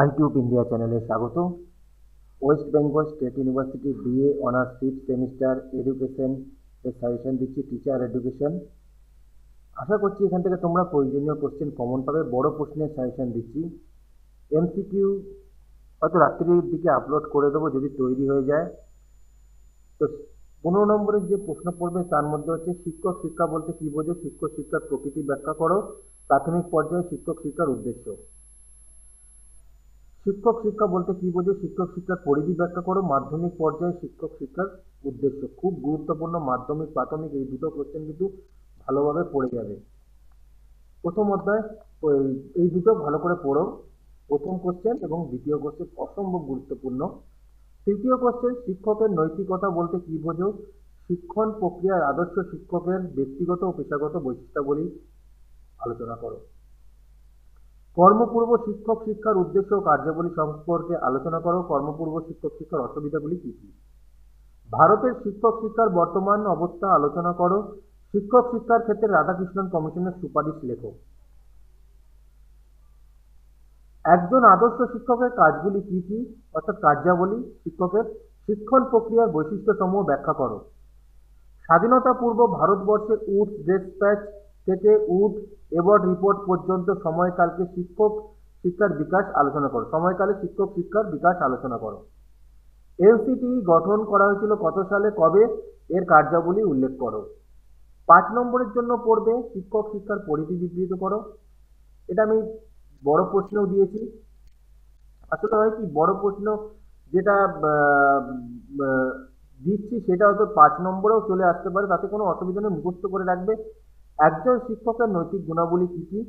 আইটিউব India চ্যানেলে স্বাগত West Bengal state university BA honours fifth semester education এর suggestion দিচ্ছি টিচার এডুকেশন আশা করছি এখান থেকে তোমরা প্রয়োজনীয় কোশ্চেন কমন পাবে বড় প্রশ্নের সাজেশন দিচ্ছি এমসিকিউ হয়তো রাত্রির দিকে আপলোড করে দেবো যদি তৈরি হয়ে যায় তো পনেরো নম্বরের যে প্রশ্ন পড়বে তার মধ্যে হচ্ছে শিক্ষক শিক্ষা বলতে কী বোঝো শিক্ষক শিক্ষার প্রকৃতি ব্যাখ্যা করো প্রাথমিক পর্যায়ে শিক্ষক শিক্ষার উদ্দেশ্য শিক্ষক শিক্ষা বলতে কি বোঝো শিক্ষক শিক্ষার পরিধি ব্যাখ্যা করো মাধ্যমিক পর্যায়ে শিক্ষক শিক্ষার উদ্দেশ্য খুব গুরুত্বপূর্ণ মাধ্যমিক প্রাথমিক এই দুটো কোশ্চেন কিন্তু ভালোভাবে পড়ে যাবে প্রথম অধ্যায় ওই এই দুটো ভালো করে পড়ো প্রথম কোশ্চেন এবং দ্বিতীয় কোশ্চেন অসম্ভব গুরুত্বপূর্ণ তৃতীয় কোশ্চেন শিক্ষকের নৈতিকতা বলতে কি বোঝো শিক্ষণ প্রক্রিয়ার আদর্শ শিক্ষকের ব্যক্তিগত ও পেশাগত বৈশিষ্ট্যাবলী আলোচনা করো কর্মপূর্ব শিক্ষক শিক্ষার উদ্দেশ্য ও কার্যাবলী সম্পর্কে আলোচনা করো কর্মপূর্ব শিক্ষক শিক্ষার অসুবিধাগুলি কী কী ভারতের শিক্ষক শিক্ষার বর্তমান অবস্থা আলোচনা করো শিক্ষক শিক্ষার ক্ষেত্রে রাধাকৃষ্ণন কমিশনের সুপারিশ লেখো একজন আদর্শ শিক্ষকের কাজগুলি কি কি অর্থাৎ কার্যাবলী শিক্ষকের শিক্ষণ প্রক্রিয়ার বৈশিষ্ট্যসমূহ ব্যাখ্যা করো স্বাধীনতা পূর্ব ভারতবর্ষে উড ড্রেস প্যাচ থেকে উড এবার রিপোর্ট পর্যন্ত সময়কালকে শিক্ষক শিক্ষার বিকাশ আলোচনা করো সময়কালে শিক্ষক শিক্ষার বিকাশ আলোচনা করো এনসিটি গঠন করা হয়েছিল কত সালে কবে এর কার্যাবলী উল্লেখ করো পাঁচ নম্বরের জন্য পড়বে শিক্ষক শিক্ষার পরিধি বিবৃত করো এটা আমি বড় প্রশ্নও দিয়েছি আসলে হয় কি বড় প্রশ্ন যেটা দিচ্ছি সেটা হয়তো পাঁচ নম্বরেও চলে আসতে পারে তাতে কোনো অসুবিধা নেই মুখস্থ করে রাখবে একজন শিক্ষকের নৈতিক গুণাবলী কী কী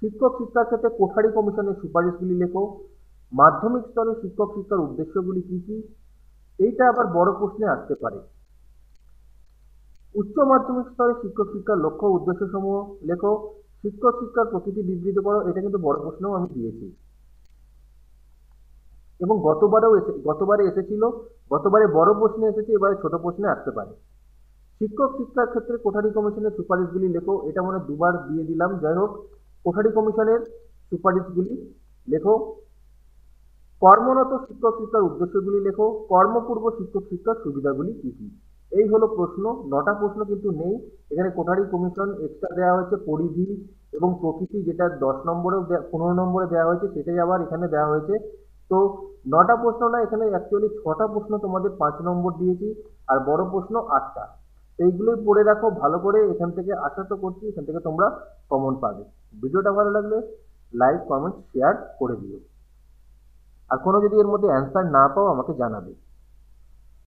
শিক্ষক শিক্ষার ক্ষেত্রে কোঠারি কমিশনের সুপারিশগুলি লেখো মাধ্যমিক স্তরে শিক্ষক শিক্ষার উদ্দেশ্যগুলি কী কী এইটা আবার বড় প্রশ্নে আসতে পারে উচ্চ মাধ্যমিক স্তরে শিক্ষক শিক্ষার লক্ষ্য উদ্দেশ্য সমূহ লেখো শিক্ষক শিক্ষার প্রকৃতি বিবৃত করো এটা কিন্তু বড় প্রশ্নও আমি দিয়েছি এবং গতবারেও এসে গতবারে এসেছিল গতবারে বড় প্রশ্নে এসেছে এবারে ছোট প্রশ্নে আসতে পারে শিক্ষক শিক্ষার ক্ষেত্রে কোঠারি কমিশনের সুপারিশগুলি লেখো এটা মনে দুবার দিয়ে দিলাম যাই হোক কোঠারি কমিশনের সুপারিশগুলি লেখো কর্মরত শিক্ষক শিক্ষার উদ্দেশ্যগুলি লেখো কর্মপূর্ব শিক্ষক শিক্ষার সুবিধাগুলি কী কী এই হলো প্রশ্ন নটা প্রশ্ন কিন্তু নেই এখানে কোঠারি কমিশন এক্সট্রা দেওয়া হয়েছে পরিধি এবং প্রকৃতি যেটা দশ নম্বরেও পনেরো নম্বরে দেওয়া হয়েছে সেটাই আবার এখানে দেওয়া হয়েছে তো নটা প্রশ্ন না এখানে অ্যাকচুয়ালি ছটা প্রশ্ন তোমাদের পাঁচ নম্বর দিয়েছি আর বড় প্রশ্ন আটটা এইগুলোই পড়ে রাখো ভালো করে এখান থেকে আশা তো করছি এখান থেকে তোমরা কমন পাবে ভিডিওটা ভালো লাগলে লাইক কমেন্ট শেয়ার করে দিও আর কোনো যদি এর মধ্যে অ্যান্সার না পাও আমাকে জানাবে